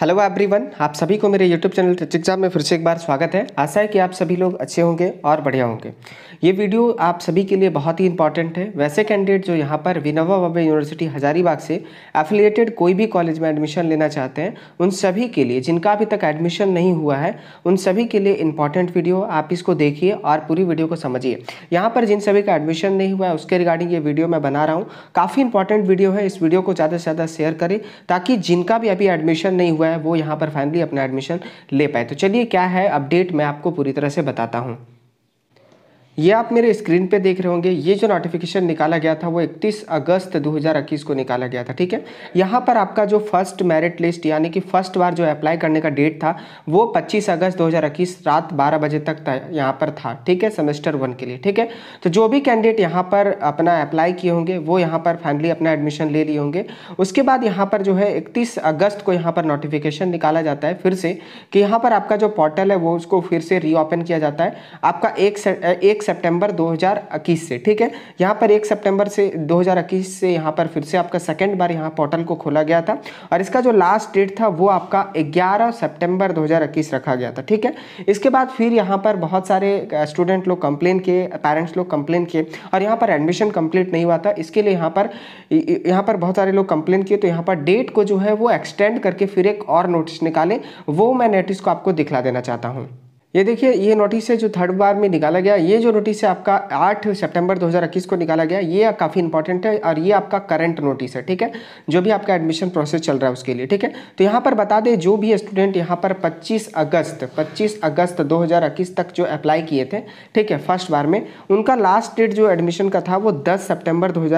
hello everyone आप सभी को मेरे यूट्यूब चैनल ट्रिच एग्जाम में फिर से एक बार स्वागत है आशा है कि आप सभी लोग अच्छे होंगे और बढ़िया होंगे ये वीडियो आप सभी के लिए बहुत ही इंपॉर्टेंट है वैसे कैंडिडेट जो यहाँ पर विनोवा भावे यूनिवर्सिटी हजारीबाग से एफिलिएटेड कोई भी कॉलेज में एडमिशन लेना चाहते हैं उन सभी के लिए जिनका अभी तक एडमिशन नहीं हुआ है उन सभी के लिए इंपॉर्टेंट वीडियो आप इसको देखिए और पूरी वीडियो को समझिए यहाँ पर जिन सभी का एडमिशन नहीं हुआ है उसके रिगार्डिंग ये वीडियो मैं बना रहा हूँ काफ़ी इंपॉर्टेंट वीडियो है इस वीडियो को ज़्यादा से ज़्यादा शेयर करें ताकि जिनका भी अभी एडमिशन नहीं हुआ है वो यहाँ पर फाइनली अपना एडमिशन ले पाए तो चलिए क्या है अपडेट मैं आपको पूरी तरह से बताता हूँ ये आप मेरे स्क्रीन पे देख रहे होंगे ये जो नोटिफिकेशन निकाला गया था वो 31 अगस्त 2021 को निकाला गया था ठीक है यहाँ पर आपका जो फर्स्ट मेरिट लिस्ट यानी कि फर्स्ट बार जो अप्लाई करने का डेट था वो 25 अगस्त 2021 रात 12 बजे तक यहाँ पर था ठीक है सेमेस्टर वन के लिए ठीक है तो जो भी कैंडिडेट यहाँ पर अपना अप्लाई किए होंगे वो यहाँ पर फाइनली अपना एडमिशन ले लिए होंगे उसके बाद यहाँ पर जो है इकतीस अगस्त को यहाँ पर नोटिफिकेशन निकाला जाता है फिर से कि यहाँ पर आपका जो पोर्टल है वो उसको फिर से रीओपन किया जाता है आपका एक एक सितंबर 2021 से ठीक है यहाँ पर एक सितंबर से 2021 से यहाँ पर फिर से आपका सेकेंड बार यहाँ पोर्टल को खोला गया था और इसका जो लास्ट डेट था वो आपका 11 सितंबर 2021 रखा गया था ठीक है इसके बाद फिर यहाँ पर बहुत सारे स्टूडेंट लोग कंप्लेन किए पेरेंट्स लोग कंप्लेन किए और यहाँ पर एडमिशन कंप्लीट नहीं हुआ था इसके लिए यहाँ पर यहाँ पर बहुत सारे लोग कंप्लेन किए तो यहाँ पर डेट को जो है वो एक्सटेंड करके फिर एक और नोटिस निकाले वो मैं नोटिस को आपको दिखला देना चाहता हूँ ये देखिए ये नोटिस है जो थर्ड बार में निकाला गया ये जो नोटिस है आपका 8 सितंबर 2021 को निकाला गया ये काफ़ी इंपॉर्टेंट है और ये आपका करंट नोटिस है ठीक है जो भी आपका एडमिशन प्रोसेस चल रहा है उसके लिए ठीक है तो यहाँ पर बता दें जो भी स्टूडेंट यहाँ पर 25 अगस्त 25 अगस्त 2021 तक जो अप्लाई किए थे ठीक है फर्स्ट बार में उनका लास्ट डेट जो एडमिशन का था वो दस सेप्टेम्बर दो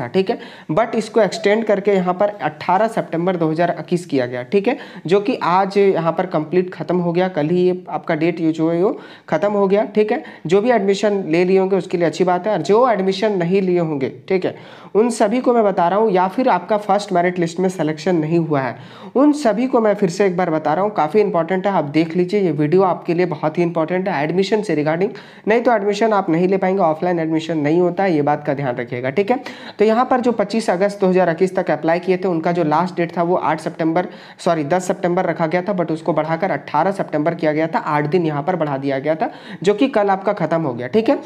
था ठीक है बट इसको एक्सटेंड करके यहाँ पर अट्ठारह सेप्टेम्बर दो किया गया ठीक है जो कि आज यहाँ पर कंप्लीट खत्म हो गया कल ही ये आपका डेट डेट ये जो है वो खत्म हो गया ठीक है जो भी एडमिशन ले लिए होंगे उसके लिए अच्छी बात है और जो एडमिशन नहीं लिए होंगे ठीक है उन सभी को मैं बता रहा हूँ या फिर आपका फर्स्ट मेरिट लिस्ट में सिलेक्शन नहीं हुआ है उन सभी को मैं फिर से एक बार बता रहा हूँ काफ़ी इंपॉर्टेंट है आप देख लीजिए ये वीडियो आपके लिए बहुत ही इंपॉर्टेंट है एडमिशन से रिगार्डिंग नहीं तो एडमिशन आप नहीं ले पाएंगे ऑफलाइन एडमिशन नहीं होता है ये बात का ध्यान रखिएगा ठीक है तो यहाँ पर जो पच्चीस अगस्त दो तक अप्लाई किए थे उनका जो लास्ट डेट था वो आठ सेप्टेम्बर सॉरी दस सेप्टेम्बर रखा गया था बट उसको बढ़ाकर अट्ठारह सेप्टेम्बर किया गया था आठ दिन यहाँ पर बढ़ा दिया गया था जो कि कल आपका खत्म हो गया ठीक है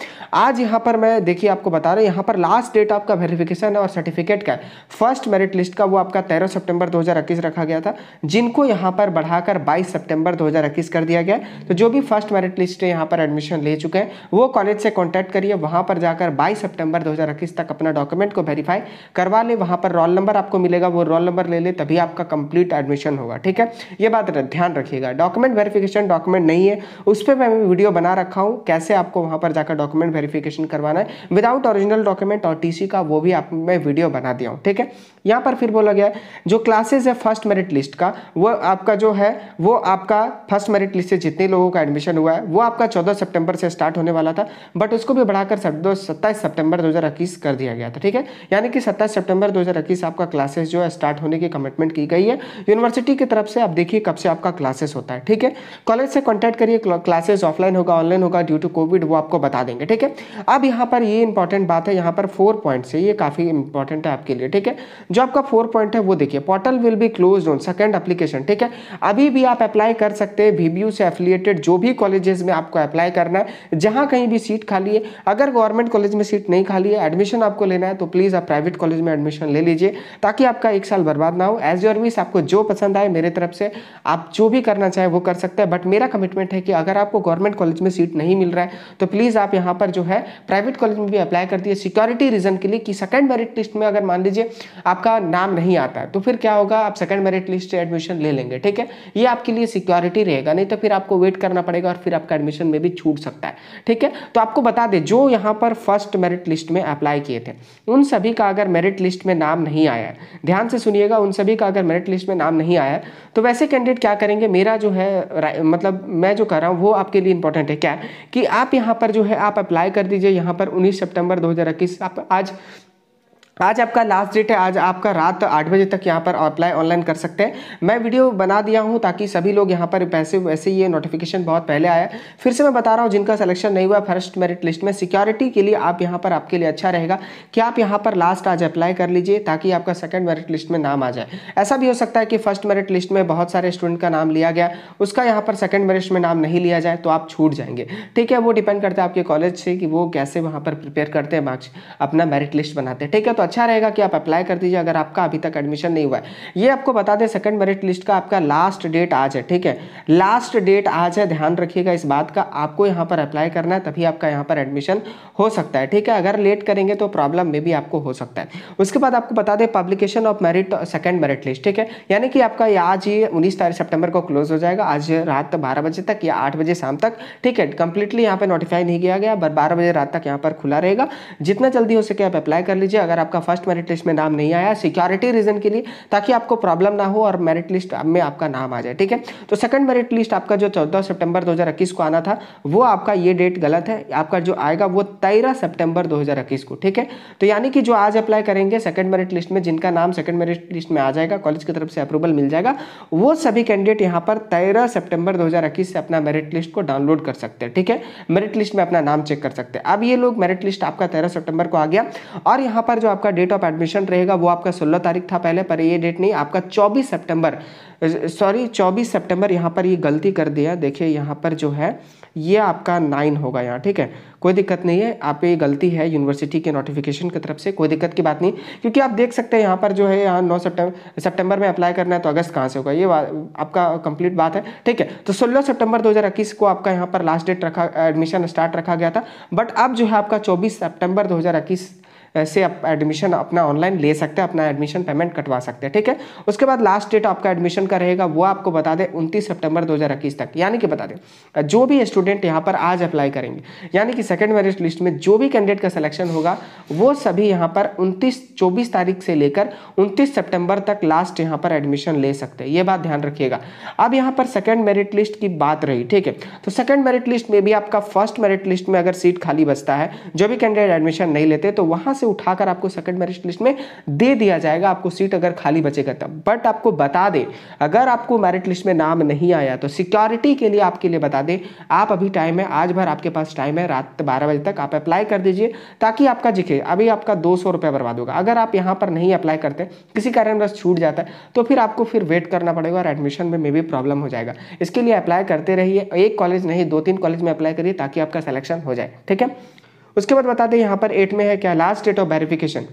आज यहाँ पर मैं देखिए आपको बता रहा हूँ यहाँ पर लास्ट डेट आपका वेरिफिकेशन है और सर्टिफिकेट का फर्स्ट मेरिट लिस्ट का वो आपका तेरह सेप्टेम्बर दो रखा गया था जिनको यहाँ पर बढ़ाकर बाईस सेप्टेम्बर दो कर दिया गया तो जो भी फर्स्ट मेरिट लिस्ट है यहाँ पर एडमिशन ले चुके हैं वो कॉलेज से कॉन्टैक्ट करिए वहाँ पर जाकर बाईस सेप्टेम्बर दो तक अपना डॉक्यूमेंट को वेरीफाई करवा ले वहाँ पर रोल नंबर आपको मिलेगा वो रोल नंबर ले ले तभी आपका कंप्लीट एडमिशन होगा ठीक है ये बात ध्यान रखिएगा डॉक्यूमेंट वेरिफिकेशन डॉक्यूमेंट नहीं है उस पर मैं वीडियो बना रखा हूँ कैसे आपको वहाँ पर जाकर डॉक्यूमेंट वेरिफिकेशन करवाना है विदाउट ओरिजिनल डॉक्यूमेंट और टी का वो भी आप मैं वीडियो बना दिया हूँ ठीक है यहाँ पर फिर बोला गया है जो क्लासेज है फर्स्ट मेरिट लिस्ट का वो आपका जो है वो आपका फर्स्ट मेरिट लिस्ट से जितने लोगों का एडमिशन हुआ है वो आपका चौदह सितंबर से स्टार्ट होने वाला था बट उसको भी बढ़ाकर सत्ताईस सितंबर दो कर दिया गया था ठीक है यानी कि सत्ताईस सितंबर दो आपका क्लासेस जो है स्टार्ट होने की कमिटमेंट की गई है यूनिवर्सिटी की तरफ से आप देखिए कब से आपका क्लासेस होता है ठीक है कॉलेज से कॉन्टैक्ट करिए क्लासेज ऑफलाइन होगा ऑनलाइन होगा ड्यू टू कोविड वो आपको बता देंगे ठीक है अब यहाँ पर ये इंपॉर्टेंट बात है यहाँ पर फोर पॉइंट्स है ये काफ़ी इंपॉर्टेंट है आपके लिए ठीक है जो आपका फोर पॉइंट है वो देखिए portal will be close on second application ठीक है अभी भी आप अप्लाई कर सकते हैं वीबीयू से एफिलिएटेड जो भी कॉलेजेस में आपको अप्लाई करना है जहां कहीं भी सीट खाली है अगर गवर्नमेंट कॉलेज में सीट नहीं खाली है एडमिशन आपको लेना है तो प्लीज़ आप प्राइवेट कॉलेज में एडमिशन ले लीजिए ताकि आपका एक साल बर्बाद ना हो एज योर विश आपको जो पसंद आए मेरे तरफ से आप जो भी करना चाहें वो कर सकते हैं बट मेरा कमिटमेंट है कि अगर आपको गवर्नमेंट कॉलेज में सीट नहीं मिल रहा है तो प्लीज़ आप यहां पर जो है प्राइवेट कॉलेज में भी अप्लाई कर दिए सिक्योरिटी रीजन के लिए कि सेकेंड मेरिट लिस्ट में अगर मान लीजिए आप आपका नाम नहीं आता है तो फिर क्या होगा आप सेकंड मेरिट लिस्ट से एडमिशन ले लेंगे ठीक है ये आपके लिए सिक्योरिटी रहेगा नहीं तो फिर आपको वेट करना पड़ेगा और फिर आपका एडमिशन में भी छूट सकता है ठीक है तो आपको बता दें जो यहाँ पर फर्स्ट मेरिट लिस्ट में अप्लाई किए थे उन सभी का अगर मेरिट लिस्ट में नाम नहीं आया है ध्यान से सुनिएगा उन सभी का अगर मेरिट लिस्ट में नाम नहीं आया तो वैसे कैंडिडेट क्या करेंगे मेरा जो है मतलब मैं जो कर रहा हूँ वो आपके लिए इंपॉर्टेंट है क्या कि आप यहाँ पर जो है आप अप्लाई कर दीजिए यहाँ पर उन्नीस सेप्टेम्बर दो आप आज आज आपका लास्ट डेट है आज आपका रात आठ बजे तक यहाँ पर अप्लाई ऑनलाइन कर सकते हैं मैं वीडियो बना दिया हूँ ताकि सभी लोग यहाँ पर पैसे वैसे ये नोटिफिकेशन बहुत पहले आया फिर से मैं बता रहा हूँ जिनका सिलेक्शन नहीं हुआ फर्स्ट मेरिट लिस्ट में सिक्योरिटी के लिए आप यहाँ पर आपके लिए अच्छा रहेगा कि आप यहाँ पर लास्ट आज अप्लाई कर लीजिए ताकि आपका सेकेंड मेरिट लिस्ट में नाम आ जाए ऐसा भी हो सकता है कि फर्स्ट मेरिट लिस्ट में बहुत सारे स्टूडेंट का नाम लिया गया उसका यहाँ पर सेकेंड मेरिट में नाम नहीं लिया जाए तो आप छूट जाएंगे ठीक है वो डिपेंड करता है आपके कॉलेज से कि वो कैसे वहाँ पर प्रिपेयर करते हैं मार्क्स अपना मेरिट लिस्ट बनाते हैं ठीक है तो अच्छा रहेगा कि आप अप्लाई कर दीजिए अगर आपका अभी तक एडमिशन नहीं हुआ है ये आपको बता दें सेकंड मेरिट लिस्ट का आपका लास्ट डेट आज है ठीक है लास्ट डेट आज है ध्यान रखिएगा इस बात का आपको यहाँ पर अप्लाई करना है तभी आपका यहाँ पर एडमिशन हो सकता है ठीक है अगर लेट करेंगे तो प्रॉब्लम में भी आपको हो सकता है उसके बाद आपको बता दें publication of merit second merit list ठीक है यानी कि आपका आज ये उन्नीस तारीख सेप्टेम्बर को क्लोज हो जाएगा आज रात बारह बजे तक या आठ बजे शाम तक ठीक है कंप्लीटली यहाँ पर नोटिफाई नहीं किया गया बारह बजे रात तक यहाँ पर खुला रहेगा जितना जल्दी हो सके आप अप्लाई कर लीजिए अगर आप आपका फर्स्ट मेरिट लिस्ट में नाम नहीं आया सिक्योरिटी रीजन के लिए ताकि आपको प्रॉब्लम ना हो और मेरिट लिस्ट में आपका नाम आ जाए ठीक है तो सेकंड मेरिट लिस्ट आपका जो चौदह सितंबर 2021 को आना था वो आपका ये डेट गलत है आपका जो आएगा वो तेरह सितंबर 2021 को ठीक है तो यानी कि जो आज अप्लाई करेंगे सेकंड मेरिट लिस्ट में जिनका नाम सेकंड मेरिट लिस्ट में आ जाएगा कॉलेज की तरफ से अप्रूवल मिल जाएगा वो सभी कैंडिडेट यहाँ पर तेरह सेप्टेम्बर दो से अपना मेरिट लिस्ट को डाउनलोड कर सकते हैं ठीक है मेरिट लिस्ट में अपना नाम चेक कर सकते हैं अब ये लोग मेरिट लिस्ट आपका तेरह सेप्टेम्बर को आ गया और यहां पर जो आपका आपका डेट ऑफ एडमिशन रहेगा वो आपका सोलह तारीख था पहले पर ये डेट नहीं आपका चौबीस सेप्टेम्बर सॉरी चौबीस सेप्टेम्बर यहाँ पर ये गलती कर दिया देखिए यहाँ पर जो है ये आपका नाइन होगा यहाँ ठीक है कोई दिक्कत नहीं है आप ये गलती है यूनिवर्सिटी के नोटिफिकेशन की तरफ से कोई दिक्कत की बात नहीं क्योंकि आप देख सकते हैं यहाँ पर जो है यहाँ नौ सेप्टेम्बर सेप्टेम्बर में अप्लाई करना है तो अगस्त कहाँ से होगा ये आपका कंप्लीट बात है ठीक है तो सोलह सेप्टेम्बर दो को आपका यहाँ पर लास्ट डेट रखा एडमिशन स्टार्ट रखा गया था बट अब जो है आपका चौबीस सेप्टेम्बर दो से आप एडमिशन अपना ऑनलाइन ले सकते हैं अपना एडमिशन पेमेंट कटवा सकते हैं ठीक है उसके बाद लास्ट डेट आपका एडमिशन का रहेगा वो आपको बता दें उनतीस सितंबर दो तक यानी कि बता दें जो भी स्टूडेंट यहाँ पर आज अप्लाई करेंगे यानी कि सेकेंड मेरिट लिस्ट में जो भी कैंडिडेट का सिलेक्शन होगा वो सभी यहाँ पर उनतीस चौबीस तारीख से लेकर उनतीस सेप्टेम्बर तक लास्ट यहाँ पर एडमिशन ले सकते हैं ये बात ध्यान रखिएगा अब यहाँ पर सेकेंड मेरिट लिस्ट की बात रही ठीक है तो सेकेंड मेरिट लिस्ट में भी आपका फर्स्ट मेरिट लिस्ट में अगर सीट खाली बचता है जो भी कैंडिडेट एडमिशन नहीं लेते तो वहाँ से से उठाकर आपको सेकंड मेरिट लिस्ट में दे दिया जाएगा आपको सीट अगर खाली बचेगा तब बट आपको बता दे अगर आपको मेरिट लिस्ट में नाम नहीं आया तो सिक्योरिटी के लिए आपके लिए बता दे आप अभी टाइम है आज भर आपके पास टाइम है रात बारह बजे तक आप अप्लाई कर दीजिए ताकि आपका जिखे अभी आपका दो सौ रुपये बर्बाद होगा अगर आप यहाँ पर नहीं अप्लाई करते किसी कारणवश छूट जाता है तो फिर आपको फिर वेट करना पड़ेगा और एडमिशन में मे भी प्रॉब्लम हो जाएगा इसके लिए अप्लाई करते रहिए एक कॉलेज नहीं दो तीन कॉलेज में अप्लाई करिए ताकि आपका सिलेक्शन हो जाए ठीक है उसके बाद बताते हैं यहाँ पर एट में है क्या लास्ट डेट ऑफ वेरिफिकेशन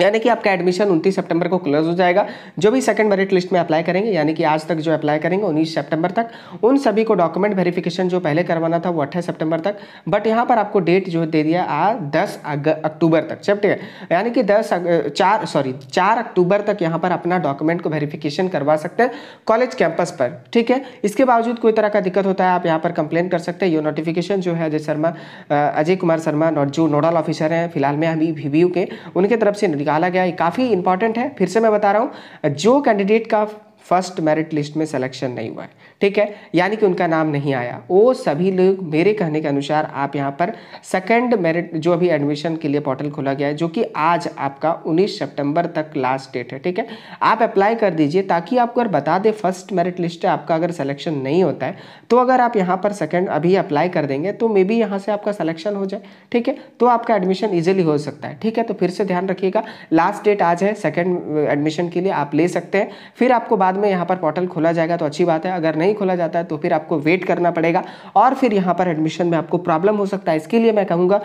यानी कि आपका एडमिशन 29 सितंबर को क्लोज हो जाएगा जो भी सेकंड मेरिट लिस्ट में अप्लाई करेंगे यानी कि आज तक जो अप्लाई करेंगे 19 सितंबर तक उन सभी को डॉक्यूमेंट वेरिफिकेशन जो पहले करवाना था वो अट्ठाईस सितंबर तक बट यहाँ पर आपको डेट जो दे दिया आ दस अक्टूबर तक चप ठीक है यानी कि दस अग, चार सॉरी चार अक्टूबर तक यहाँ पर अपना डॉक्यूमेंट को वेरीफिकेशन करवा सकते हैं कॉलेज कैंपस पर ठीक है इसके बावजूद कोई तरह का दिक्कत होता है आप यहाँ पर कंप्लेन कर सकते हैं ये नोटिफिकेशन जो है अजय शर्मा अजय कुमार शर्मा जो नोडल ऑफिसर हैं फिलहाल में अभी वी के उनके तरफ से निकाला गया ये काफ़ी इंपॉर्टेंट है फिर से मैं बता रहा हूँ जो कैंडिडेट का फर्स्ट मेरिट लिस्ट में सिलेक्शन नहीं हुआ है ठीक है यानी कि उनका नाम नहीं आया वो सभी लोग मेरे कहने के अनुसार आप यहाँ पर सेकेंड मेरिट जो अभी एडमिशन के लिए पोर्टल खोला गया है जो कि आज आपका उन्नीस सितंबर तक लास्ट डेट है ठीक है आप अप्लाई कर दीजिए ताकि आपको अगर बता दें फर्स्ट मेरिट लिस्ट आपका अगर सलेक्शन नहीं होता है तो अगर आप यहाँ पर सेकेंड अभी अप्लाई कर देंगे तो मे बी यहाँ से आपका सलेक्शन हो जाए ठीक है तो आपका एडमिशन ईजिली हो सकता है ठीक है तो फिर से ध्यान रखिएगा लास्ट डेट आज है सेकेंड एडमिशन के लिए आप ले सकते हैं फिर आपको बाद में यहाँ पर पोर्टल खोला जाएगा तो अच्छी बात है अगर नहीं खोला जाता है तो फिर आपको वेट करना पड़ेगा और फिर यहाँ पर एडमिशन में आपको प्रॉब्लम हो सकता है इसके लिए मैं कहूँगा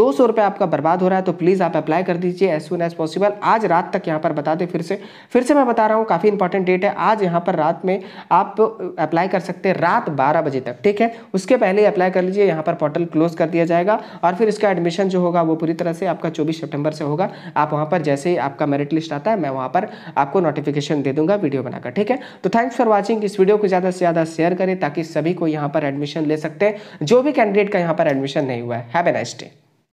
दो सौ आपका बर्बाद हो रहा है तो प्लीज़ आप अप्लाई कर दीजिए एज सुन एज पॉसिबल आज रात तक यहाँ पर बता दें फिर से फिर से मैं बता रहा हूँ काफ़ी इंपॉर्टेंट डेट है आज यहाँ पर रात में आप अप्लाई कर सकते हैं रात बारह बजे तक ठीक है उसके पहले ही अप्लाई कर लीजिए यहाँ पर पोर्टल क्लोज कर दिया जाएगा और फिर इसका एडमिशन जो होगा वो पूरी तरह से आपका चौबीस सेप्टेम्बर से होगा आप वहाँ पर जैसे ही आपका मेरिट लिस्ट आता है मैं वहाँ पर आपको नोटिफिकेशन दे दूंगा वीडियो बनाकर ठीक है तो थैंक्स फॉर वॉचिंग इस वीडियो को ज़्यादा से ज़्यादा शेयर करें ताकि सभी को यहाँ पर एडमिशन ले सकते हैं जो भी कैंडिडेट का यहाँ पर एडमिशन नहीं हुआ है हैव ए नाइस डे